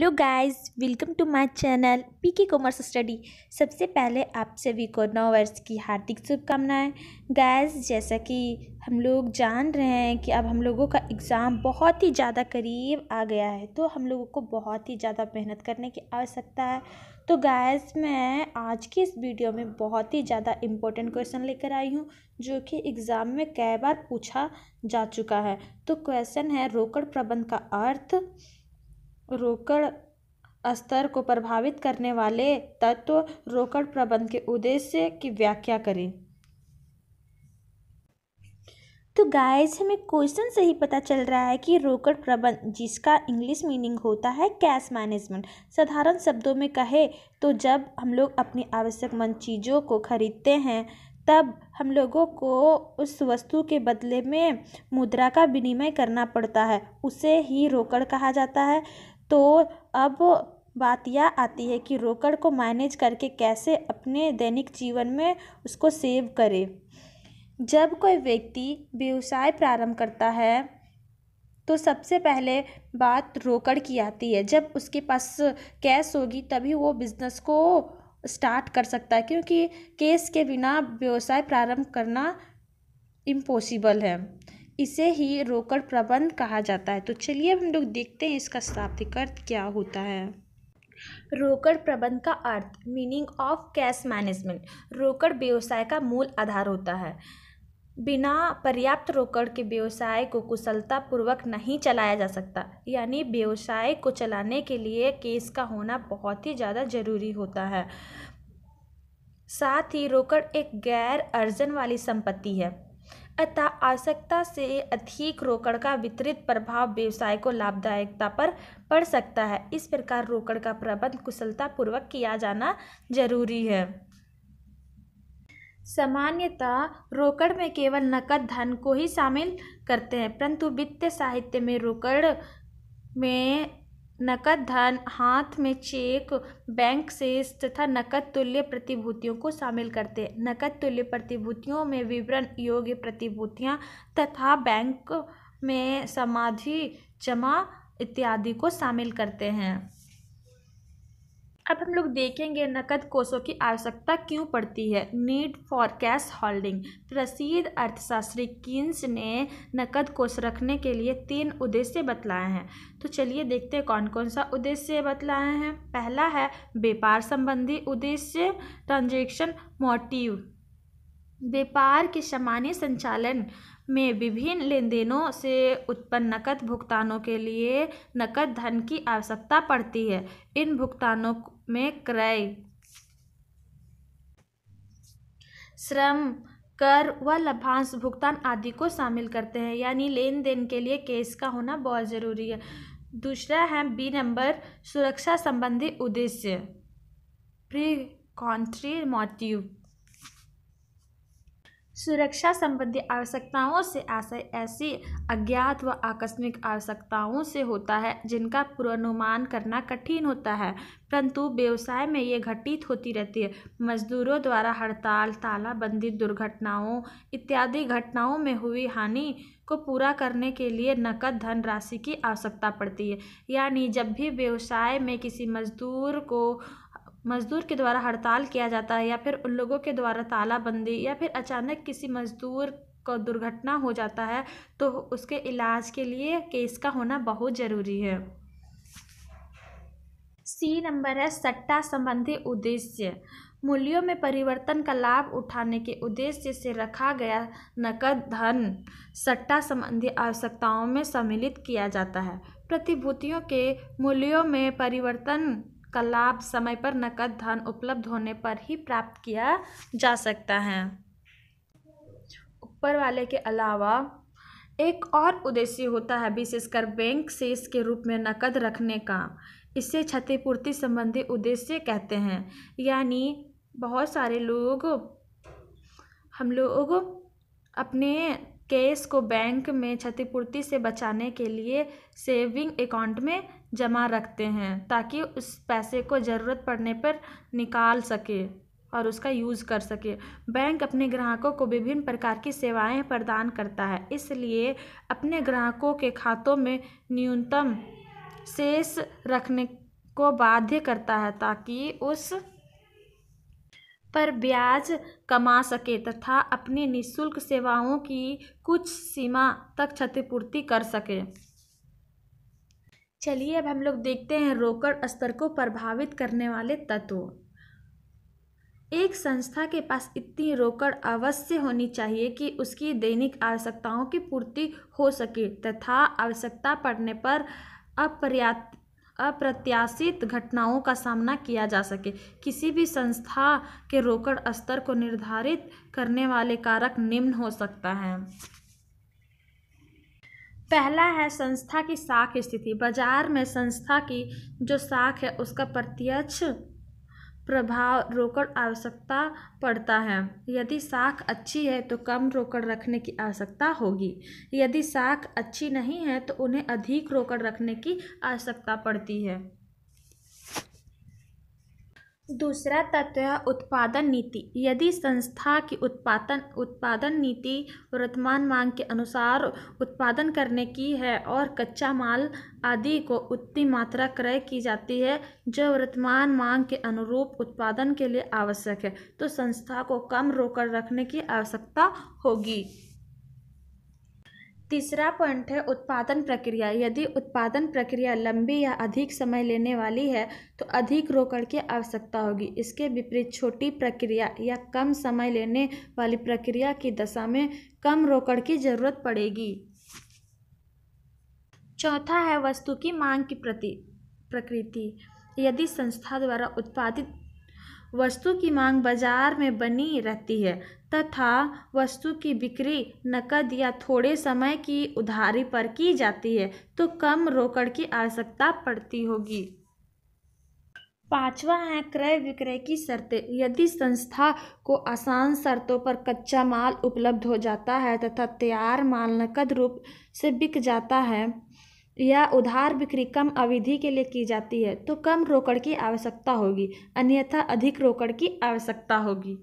hello guys welcome to my channel P K commerce study सबसे पहले आप सभी को नौ वर्ष की हार्दिक शुभकामनाएं गाइस जैसा कि हम लोग जान रहे हैं कि अब हम लोगों का एग्ज़ाम बहुत ही ज़्यादा करीब आ गया है तो हम लोगों को बहुत ही ज़्यादा मेहनत करने की आवश्यकता है तो गाइस मैं आज की इस वीडियो में बहुत ही ज़्यादा इम्पोर्टेंट क्वेश्चन लेकर आई हूँ जो कि एग्ज़ाम में कई बार पूछा जा चुका है तो क्वेश्चन है रोकड़ प्रबंध का अर्थ रोकड़ स्तर को प्रभावित करने वाले तत्व रोकड़ प्रबंध के उद्देश्य की व्याख्या करें तो गाइस हमें क्वेश्चन से ही पता चल रहा है कि रोकड़ प्रबंध जिसका इंग्लिश मीनिंग होता है कैश मैनेजमेंट साधारण शब्दों में कहे तो जब हम लोग अपनी आवश्यकमंद चीज़ों को खरीदते हैं तब हम लोगों को उस वस्तु के बदले में मुद्रा का विनिमय करना पड़ता है उसे ही रोकड़ कहा जाता है तो अब बात यह आती है कि रोकड़ को मैनेज करके कैसे अपने दैनिक जीवन में उसको सेव करें जब कोई व्यक्ति व्यवसाय प्रारंभ करता है तो सबसे पहले बात रोकड़ की आती है जब उसके पास कैश होगी तभी वो बिज़नेस को स्टार्ट कर सकता है क्योंकि कैश के बिना व्यवसाय प्रारंभ करना इम्पॉसिबल है इसे ही रोकड़ प्रबंध कहा जाता है तो चलिए हम लोग देखते हैं इसका शाब्दिक अर्थ क्या होता है रोकड़ प्रबंध का अर्थ मीनिंग ऑफ कैश मैनेजमेंट रोकड़ व्यवसाय का मूल आधार होता है बिना पर्याप्त रोकड़ के व्यवसाय को कुशलतापूर्वक नहीं चलाया जा सकता यानी व्यवसाय को चलाने के लिए केस का होना बहुत ही ज़्यादा ज़रूरी होता है साथ ही रोकड़ एक गैर अर्जन वाली संपत्ति है अतः आवश्यकता से अधिक रोकड़ का वितरित प्रभाव व्यवसाय को लाभदायकता पर पड़ सकता है इस प्रकार रोकड़ का प्रबंध कुशलतापूर्वक किया जाना जरूरी है सामान्यतः रोकड़ में केवल नकद धन को ही शामिल करते हैं परंतु वित्तीय साहित्य में रोकड़ में नकद धन हाथ में चेक बैंक से तथा नकद तुल्य प्रतिभूतियों को शामिल करते हैं नकद तुल्य प्रतिभूतियों में विवरण योग्य प्रतिभूतियाँ तथा बैंक में समाधि जमा इत्यादि को शामिल करते हैं अब हम लोग देखेंगे नकद कोषों की आवश्यकता क्यों पड़ती है नीड फॉर कैश होल्डिंग प्रसिद्ध अर्थशास्त्री किन्स ने नकद कोष रखने के लिए तीन उद्देश्य बतलाए हैं तो चलिए देखते हैं कौन कौन सा उद्देश्य बतलाए हैं पहला है व्यापार संबंधी उद्देश्य ट्रांजेक्शन मोटिव व्यापार के सामान्य संचालन में विभिन्न लेनदेनों से उत्पन्न नकद भुगतानों के लिए नकद धन की आवश्यकता पड़ती है इन भुगतानों में क्रय श्रम कर व लाभांश भुगतान आदि को शामिल करते हैं यानी लेन देन के लिए केस का होना बहुत ज़रूरी है दूसरा है बी नंबर सुरक्षा संबंधी उद्देश्य प्री कॉन्ट्री मोटिव सुरक्षा संबंधी आवश्यकताओं से आशय ऐसी अज्ञात व आकस्मिक आवश्यकताओं से होता है जिनका पूर्वानुमान करना कठिन होता है परंतु व्यवसाय में ये घटित होती रहती है मजदूरों द्वारा हड़ताल तालाबंदी दुर्घटनाओं इत्यादि घटनाओं में हुई हानि को पूरा करने के लिए नकद धन राशि की आवश्यकता पड़ती है यानी जब भी व्यवसाय में किसी मजदूर को मज़दूर के द्वारा हड़ताल किया जाता है या फिर उन लोगों के द्वारा तालाबंदी या फिर अचानक किसी मज़दूर को दुर्घटना हो जाता है तो उसके इलाज के लिए केस का होना बहुत ज़रूरी है सी नंबर है सट्टा संबंधी उद्देश्य मूल्यों में परिवर्तन का लाभ उठाने के उद्देश्य से रखा गया नकद धन सट्टा संबंधी आवश्यकताओं में सम्मिलित किया जाता है प्रतिभूतियों के मूल्यों में परिवर्तन का लाभ समय पर नकद धन उपलब्ध होने पर ही प्राप्त किया जा सकता है ऊपर वाले के अलावा एक और उद्देश्य होता है विशेषकर बैंक शेष के रूप में नकद रखने का इसे क्षतिपूर्ति संबंधी उद्देश्य कहते हैं यानी बहुत सारे लोग हम लोग अपने केस को बैंक में क्षतिपूर्ति से बचाने के लिए सेविंग अकाउंट में जमा रखते हैं ताकि उस पैसे को ज़रूरत पड़ने पर निकाल सके और उसका यूज़ कर सके बैंक अपने ग्राहकों को विभिन्न प्रकार की सेवाएं प्रदान करता है इसलिए अपने ग्राहकों के खातों में न्यूनतम शेष रखने को बाध्य करता है ताकि उस पर ब्याज कमा सके तथा अपनी निशुल्क सेवाओं की कुछ सीमा तक क्षतिपूर्ति कर सके चलिए अब हम लोग देखते हैं रोकड़ स्तर को प्रभावित करने वाले तत्व एक संस्था के पास इतनी रोकड़ अवश्य होनी चाहिए कि उसकी दैनिक आवश्यकताओं की पूर्ति हो सके तथा आवश्यकता पड़ने पर अपर्याप्त अप्रत्याशित घटनाओं का सामना किया जा सके किसी भी संस्था के रोकड़ स्तर को निर्धारित करने वाले कारक निम्न हो सकता है पहला है संस्था की साख स्थिति बाजार में संस्था की जो साख है उसका प्रत्यक्ष प्रभाव रोकड़ आवश्यकता पड़ता है यदि साख अच्छी है तो कम रोकड़ रखने की आवश्यकता होगी यदि साख अच्छी नहीं है तो उन्हें अधिक रोकड़ रखने की आवश्यकता पड़ती है दूसरा तत्व है उत्पादन नीति यदि संस्था की उत्पादन उत्पादन नीति वर्तमान मांग के अनुसार उत्पादन करने की है और कच्चा माल आदि को उतनी मात्रा क्रय की जाती है जो वर्तमान मांग के अनुरूप उत्पादन के लिए आवश्यक है तो संस्था को कम रोकड़ रखने की आवश्यकता होगी तीसरा पॉइंट है उत्पादन प्रक्रिया यदि उत्पादन प्रक्रिया लंबी या अधिक समय लेने वाली है तो अधिक रोकड़ की आवश्यकता होगी इसके विपरीत छोटी प्रक्रिया या कम समय लेने वाली प्रक्रिया की दशा में कम रोकड़ की जरूरत पड़ेगी चौथा है वस्तु की मांग की प्रति प्रकृति यदि संस्था द्वारा उत्पादित वस्तु की मांग बाजार में बनी रहती है तथा वस्तु की बिक्री नकद या थोड़े समय की उधारी पर की जाती है तो कम रोकड़ की आवश्यकता पड़ती होगी पांचवा है क्रय विक्रय की शर्तें यदि संस्था को आसान शर्तों पर कच्चा माल उपलब्ध हो जाता है तथा तैयार माल नकद रूप से बिक जाता है या उधार बिक्री कम अवधि के लिए की जाती है तो कम रोकड़ की आवश्यकता होगी अन्यथा अधिक रोकड़ की आवश्यकता होगी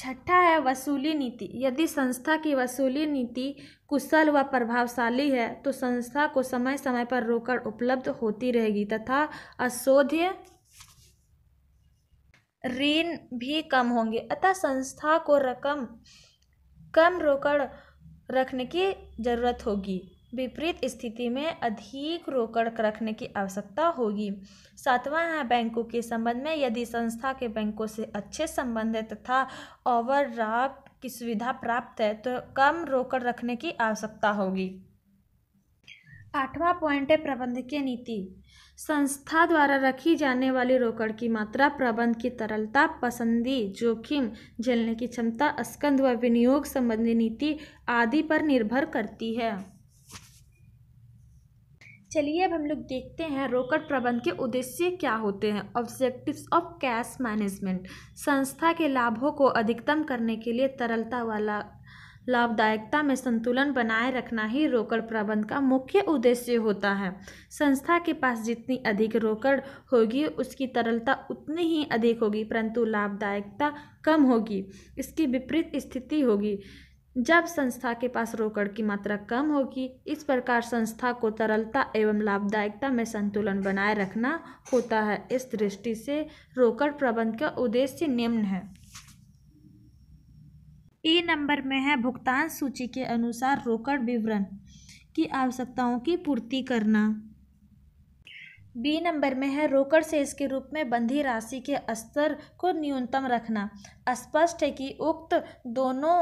छठा है वसूली नीति यदि संस्था की वसूली नीति कुशल व प्रभावशाली है तो संस्था को समय समय पर रोकड़ उपलब्ध होती रहेगी तथा अशोध्य ऋण भी कम होंगे अतः संस्था को रकम कम रोकड़ रखने की ज़रूरत होगी विपरीत स्थिति में अधिक रोकड़ रखने की आवश्यकता होगी सातवां है बैंकों के संबंध में यदि संस्था के बैंकों से अच्छे संबंध है तथा ओवर की सुविधा प्राप्त है तो कम रोकड़ रखने की आवश्यकता होगी आठवां पॉइंट है प्रबंधकीय नीति संस्था द्वारा रखी जाने वाली रोकड़ की मात्रा प्रबंध की तरलता पसंदी जोखिम झेलने की क्षमता स्कंद व विनियोग संबंधी नीति आदि पर निर्भर करती है चलिए अब हम लोग देखते हैं रोकड़ प्रबंध के उद्देश्य क्या होते हैं ऑब्जेक्टिव्स ऑफ कैश मैनेजमेंट संस्था के लाभों को अधिकतम करने के लिए तरलता वाला लाभदायकता में संतुलन बनाए रखना ही रोकड़ प्रबंध का मुख्य उद्देश्य होता है संस्था के पास जितनी अधिक रोकड़ होगी उसकी तरलता उतनी ही अधिक होगी परंतु लाभदायकता कम होगी इसकी विपरीत स्थिति होगी जब संस्था के पास रोकड़ की मात्रा कम होगी इस प्रकार संस्था को तरलता एवं लाभदायकता में संतुलन बनाए रखना होता है इस दृष्टि से रोकड़ प्रबंध का उद्देश्य निम्न है ई नंबर में है भुगतान सूची के अनुसार रोकड़ विवरण की आवश्यकताओं की पूर्ति करना बी नंबर में है रोकड़ शेष के रूप में बंधी राशि के स्तर को न्यूनतम रखना स्पष्ट है कि उक्त दोनों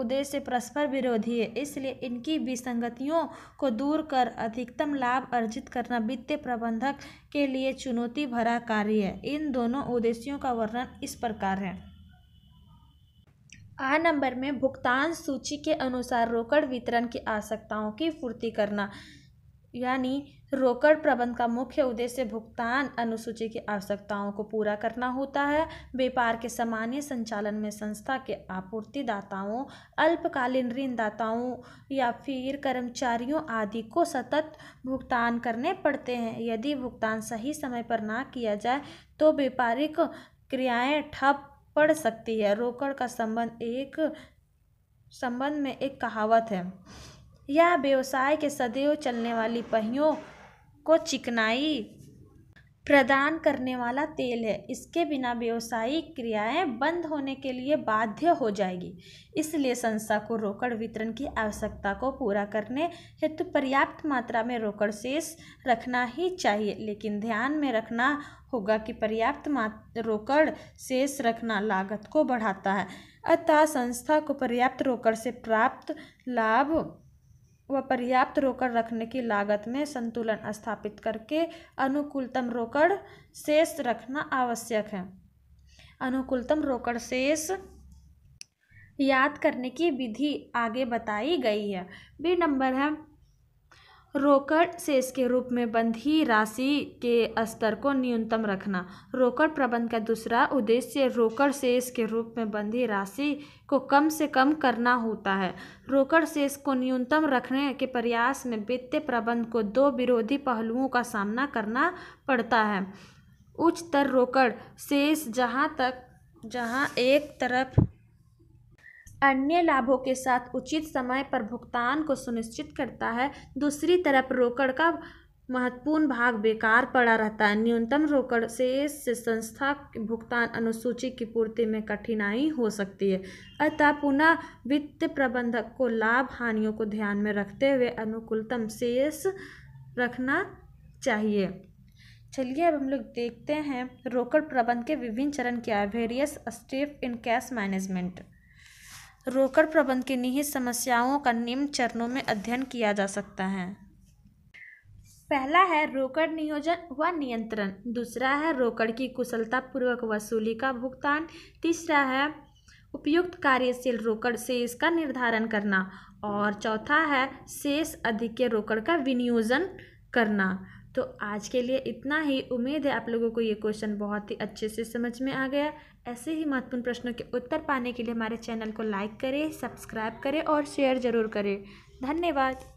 उद्देश्य परस्पर विरोधी है इसलिए इनकी विसंगतियों को दूर कर अधिकतम लाभ अर्जित करना वित्तीय प्रबंधक के लिए चुनौती भरा कार्य है इन दोनों उद्देश्यों का वर्णन इस प्रकार है आ नंबर में भुगतान सूची के अनुसार रोकड़ वितरण की आवश्यकताओं की पूर्ति करना यानी रोकड़ प्रबंध का मुख्य उद्देश्य भुगतान अनुसूची की आवश्यकताओं को पूरा करना होता है व्यापार के सामान्य संचालन में संस्था के आपूर्तिदाताओं अल्पकालीन ऋणदाताओं या फिर कर्मचारियों आदि को सतत भुगतान करने पड़ते हैं यदि भुगतान सही समय पर ना किया जाए तो व्यापारिक क्रियाएं ठप पड़ सकती है रोकड़ का संबंध एक संबंध में एक कहावत है यह व्यवसाय के सदैव चलने वाली पहियों को चिकनाई प्रदान करने वाला तेल है इसके बिना व्यवसायिक क्रियाएं बंद होने के लिए बाध्य हो जाएगी इसलिए संस्था को रोकड़ वितरण की आवश्यकता को पूरा करने हेतु पर्याप्त मात्रा में रोकड़ शेष रखना ही चाहिए लेकिन ध्यान में रखना होगा कि पर्याप्त रोकड़ शेष रखना लागत को बढ़ाता है अतः संस्था को पर्याप्त रोकड़ से प्राप्त लाभ व पर्याप्त रोकड़ रखने की लागत में संतुलन स्थापित करके अनुकूलतम रोकड़ शेष रखना आवश्यक है अनुकूलतम रोकड़ शेष याद करने की विधि आगे बताई गई है बी नंबर है रोकड़ शेष के रूप में बंधी राशि के स्तर को न्यूनतम रखना रोकड़ प्रबंध का दूसरा उद्देश्य रोकड़ शेष के रूप में बंधी राशि को कम से कम करना होता है रोकड़ शेष को न्यूनतम रखने के प्रयास में वित्तीय प्रबंध को दो विरोधी पहलुओं का सामना करना पड़ता है उच्चतर रोकड़ शेष जहाँ तक जहाँ एक तरफ अन्य लाभों के साथ उचित समय पर भुगतान को सुनिश्चित करता है दूसरी तरफ रोकड़ का महत्वपूर्ण भाग बेकार पड़ा रहता है न्यूनतम रोकड़ से से संस्था भुगतान अनुसूची की पूर्ति में कठिनाई हो सकती है अतः पुनः वित्त प्रबंधक को लाभ हानियों को ध्यान में रखते हुए अनुकूलतम शेष रखना चाहिए चलिए अब हम लोग देखते हैं रोकड़ प्रबंध के विभिन्न चरण क्या है various step in cash management रोकड़ प्रबंध की निहित समस्याओं का निम्न चरणों में अध्ययन किया जा सकता है पहला है रोकड़ नियोजन व नियंत्रण दूसरा है रोकड़ की कुशलतापूर्वक वसूली का भुगतान तीसरा है उपयुक्त कार्यशील रोकड़ से इसका निर्धारण करना और चौथा है शेष अधिक रोकड़ का विनियोजन करना तो आज के लिए इतना ही उम्मीद है आप लोगों को ये क्वेश्चन बहुत ही अच्छे से समझ में आ गया ऐसे ही महत्वपूर्ण प्रश्नों के उत्तर पाने के लिए हमारे चैनल को लाइक करें सब्सक्राइब करें और शेयर ज़रूर करें धन्यवाद